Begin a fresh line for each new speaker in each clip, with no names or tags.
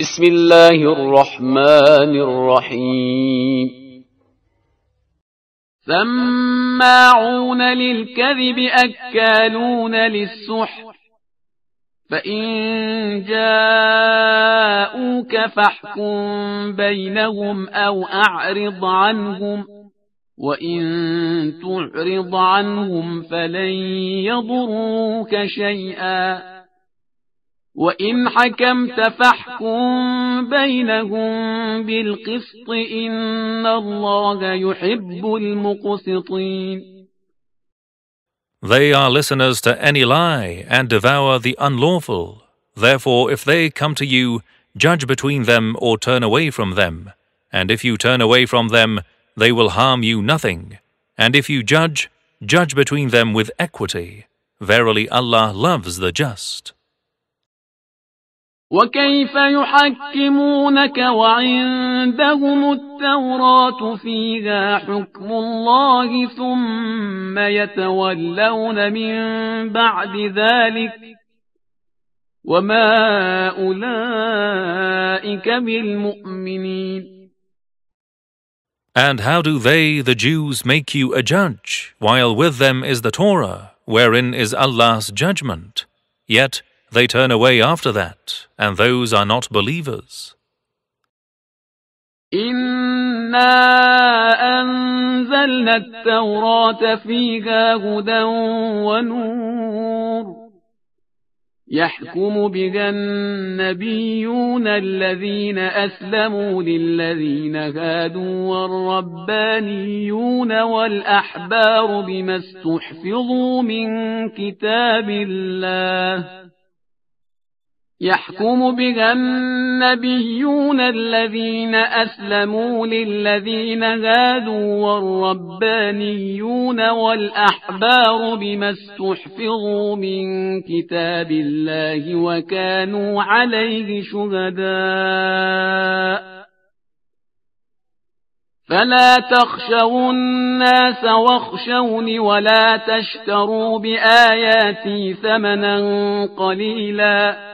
بسم الله الرحمن الرحيم سماعون للكذب أكالون للسحر فإن جاءوك فاحكم بينهم أو أعرض عنهم وإن تعرض عنهم فلن يضروك شيئا وإن حكمت فاحكم بينهم بالقسط إن الله يحب المقسطين
They are listeners to any lie and devour the unlawful. Therefore, if they come to you, judge between them or turn away from them. And if you turn away from them, they will harm you nothing. And if you judge, judge between them with equity. Verily Allah loves the just.
وكيف يحكمونك وعندهم التوراة فيها حكم الله ثم يتولون من بعد ذلك وما أولئك بالمؤمنين
And how do they, the Jews, make you a judge, while with them is the Torah, wherein is Allah's judgment? Yet they turn away after that, and those are not believers.
إنا أنزلنا التوراة فيها هدى ونور
يحكم
بها النبيون الذين أسلموا للذين هادوا والربانيون والأحبار بما استحفظوا من كتاب الله يحكم بها النبيون الذين أسلموا للذين هادوا والربانيون والأحبار بما استحفظوا من كتاب الله وكانوا عليه شهداء فلا تخشوا الناس واخشوني ولا تشتروا بآياتي ثمنا قليلا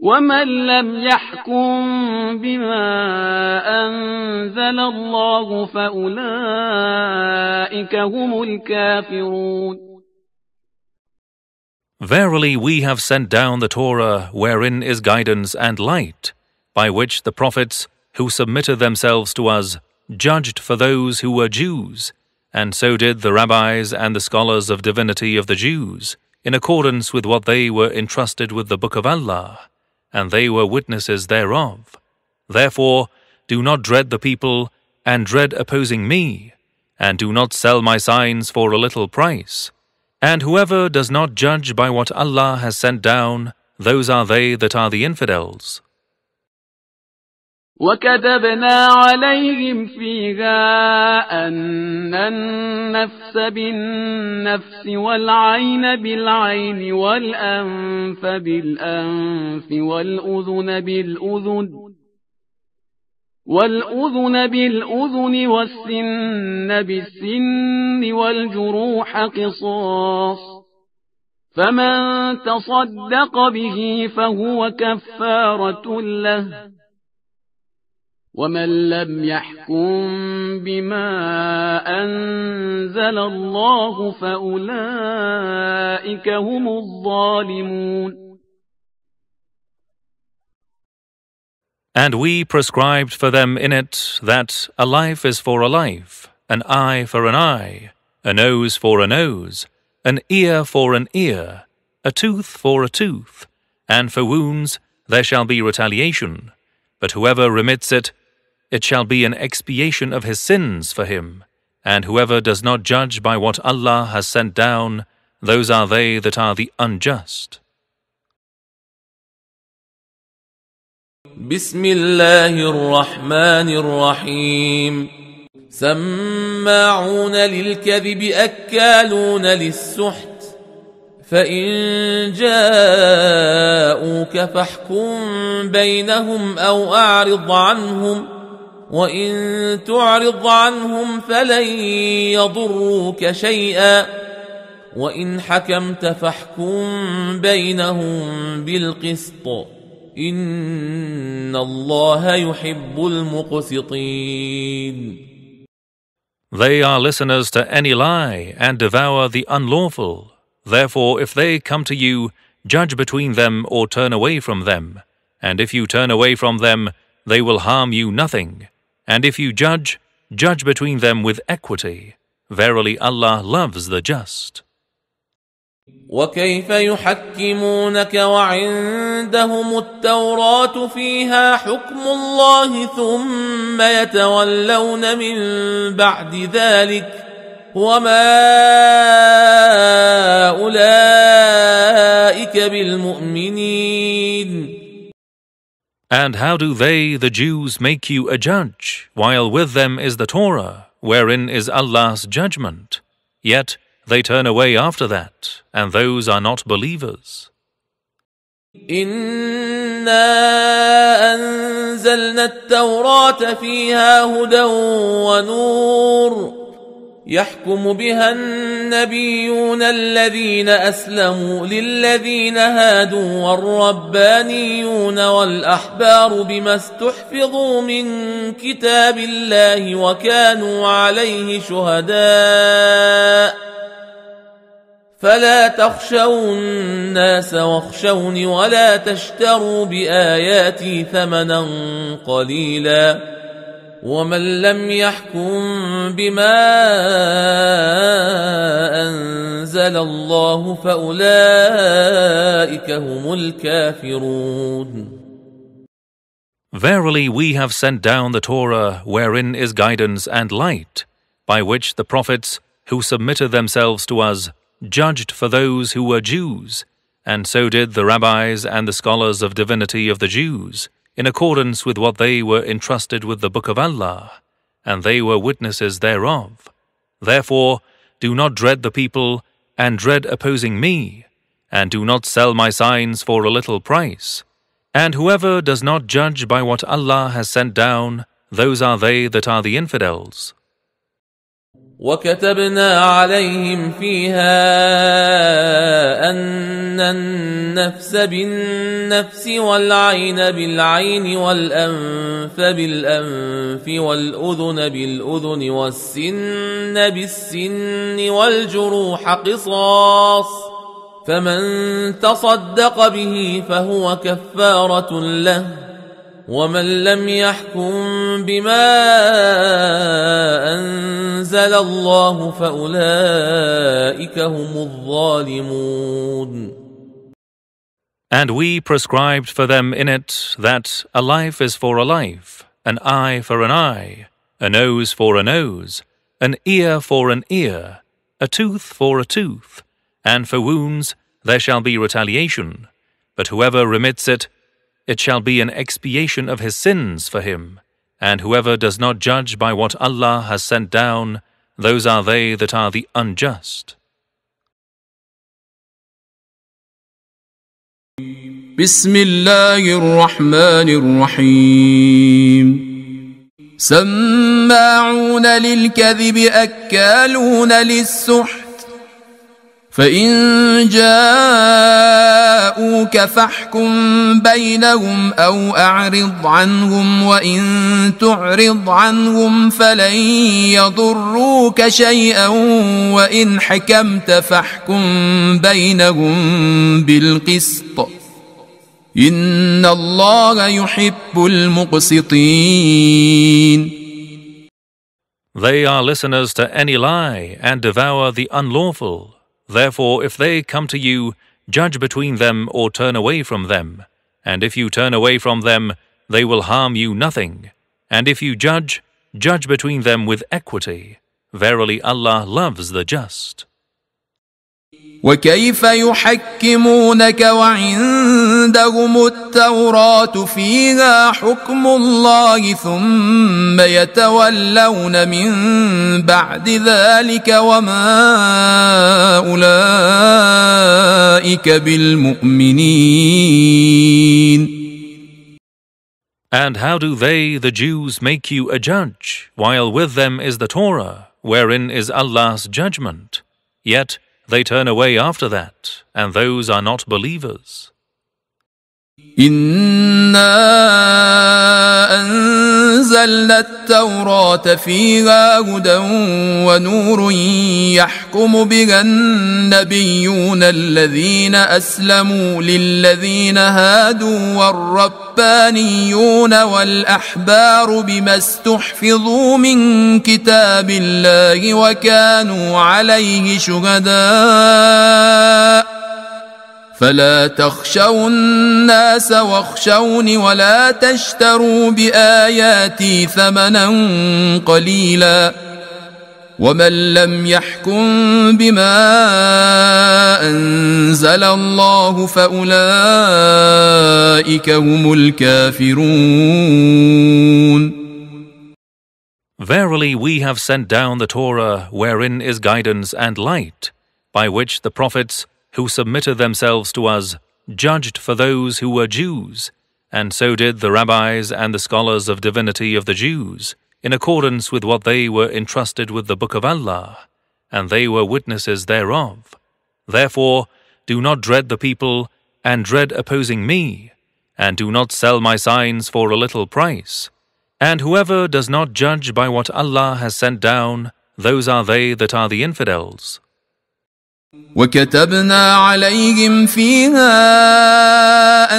ومن لم يحكم بما أنزل الله فأولئك هم الكافرون
Verily we have sent down the Torah wherein is guidance and light, by which the prophets who submitted themselves to us judged for those who were Jews, and so did the rabbis and the scholars of divinity of the Jews, in accordance with what they were entrusted with the Book of Allah and they were witnesses thereof. Therefore, do not dread the people, and dread opposing me, and do not sell my signs for a little price. And whoever does not judge by what Allah has sent down, those are they that are the infidels.
وكتبنا عليهم فيها أن النفس بالنفس والعين بالعين والأنف بالأنف والأذن بالأذن والأذن بالأذن والسن بالسن والجروح قصاص فمن تصدق به فهو كفارة له ومن لم يحكم بما أنزل الله فأولئك هم الظالمون
And we prescribed for them in it that a life is for a life, an eye for an eye, a nose for a nose, an ear for an ear, a tooth for a tooth, and for wounds there shall be retaliation. But whoever remits it it shall be an expiation of his sins for him. And whoever does not judge by what Allah has sent down, those are they that are the unjust.
بسم الله الرحمن الرحيم سماعون للكذب اكالون للسحت فان جاءوك فاحكم بينهم او اعرض عنهم وان تعرض عنهم فلن يضروك شيئا وان حكمت فاحكم بينهم بالقسط ان الله يحب المقسطين
They are listeners to any lie and devour the unlawful. Therefore, if they come to you, judge between them or turn away from them. And if you turn away from them, they will harm you nothing. And if you judge, judge between them with equity. Verily Allah loves the just. وكيف يحكمونك وعندهم التوراة
فيها حكم الله ثم يتولون من بعد ذلك وما
أولئك بالمؤمنين and how do they, the Jews, make you a judge, while with them is the Torah, wherein is Allah's judgment? Yet they turn away after that, and those are not believers.
إنا أنزلنا التوراة فيها هدى ونور يحكم بها النبيون الذين اسلموا للذين هادوا والربانيون والاحبار بما استحفظوا من كتاب الله وكانوا عليه شهداء فلا تخشوا الناس واخشوني ولا تشتروا باياتي ثمنا قليلا ومن لم يحكم بما انزل الله فاولئك هم الكافرون
Verily we have sent down the Torah wherein is guidance and light by which the prophets who submitted themselves to us judged for those who were Jews and so did the rabbis and the scholars of divinity of the Jews in accordance with what they were entrusted with the Book of Allah, and they were witnesses thereof. Therefore, do not dread the people, and dread opposing me, and do not sell my signs for a little price. And whoever does not judge by what Allah has sent down, those are they that are the infidels.
وكتبنا
عليهم فيها
أن النفس بالنفس والعين بالعين والأنف بالأنف والأذن بالأذن والسن بالسن والجروح قصاص فمن تصدق به فهو كفارة له ومن لم يحكم بما أنزل الله فأولئك هم
الظالمون And we prescribed for them in it that a life is for a life, an eye for an eye, a nose for a nose, an ear for an ear, a tooth for a tooth, and for wounds there shall be retaliation. But whoever remits it, it shall be an expiation of his sins for him. And whoever does not judge by what Allah has sent down, those are they that are the unjust. بسم الله الرحمن
الرحيم سماعون للكذب اكالون للسحت فإن جاءوك فاحكم بينهم أو أعرض عنهم وإن تعرض عنهم فلن يضروك شيئا وإن حكمت فاحكم بينهم بالقسط إن الله يحب المقسطين
They are listeners to any lie and devour the unlawful Therefore, if they come to you, judge between them or turn away from them. And if you turn away from them, they will harm you nothing. And if you judge, judge between them with equity. Verily, Allah loves the just. وكيف يحكمونك وعندهم التوراه
فيها حكم الله ثم يتولون من بعد ذلك وما اولئك بالمؤمنين
And how do they, the Jews, make you a judge, while with them is the Torah, wherein is Allah's judgment? Yet they turn away after that, and those are not believers. انا انزلنا التوراه فيها
هدى ونور يحكم بها النبيون الذين اسلموا للذين هادوا والربانيون والاحبار بما استحفظوا من كتاب الله وكانوا عليه شهداء فلا تخشوا الناس واخشوني ولا تشتروا باياتي ثمنا قليلا ومن لم يحكم بما انزل الله فاولئك هم الكافرون
Verily, we have sent down the Torah, wherein is guidance and light, by which the prophets who submitted themselves to us, judged for those who were Jews, and so did the rabbis and the scholars of divinity of the Jews, in accordance with what they were entrusted with the Book of Allah, and they were witnesses thereof. Therefore, do not dread the people, and dread opposing me, and do not sell my signs for a little price. And whoever does not judge by what Allah has sent down, those are they that are the infidels. وكتبنا عليهم فيها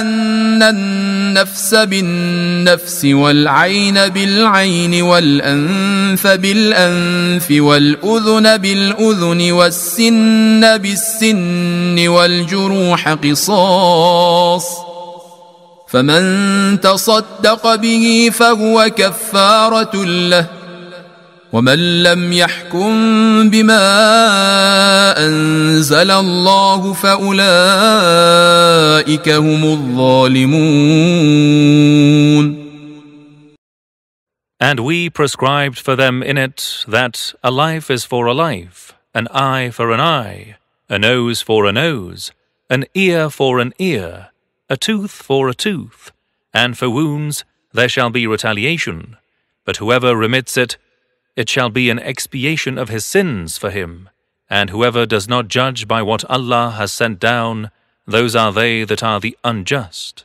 ان النفس
بالنفس والعين بالعين والانف بالانف والاذن بالاذن والسن بالسن والجروح قصاص فمن تصدق به فهو كفاره له ومن لم يحكم بما انزل الله فاولئك هم الظالمون
And we prescribed for them in it that a life is for a life, an eye for an eye, a nose for a nose, an ear for an ear, a tooth for a tooth, and for wounds there shall be retaliation. But whoever remits it it shall be an expiation of his sins for him. And whoever does not judge by what Allah has sent down, those are they that are the unjust.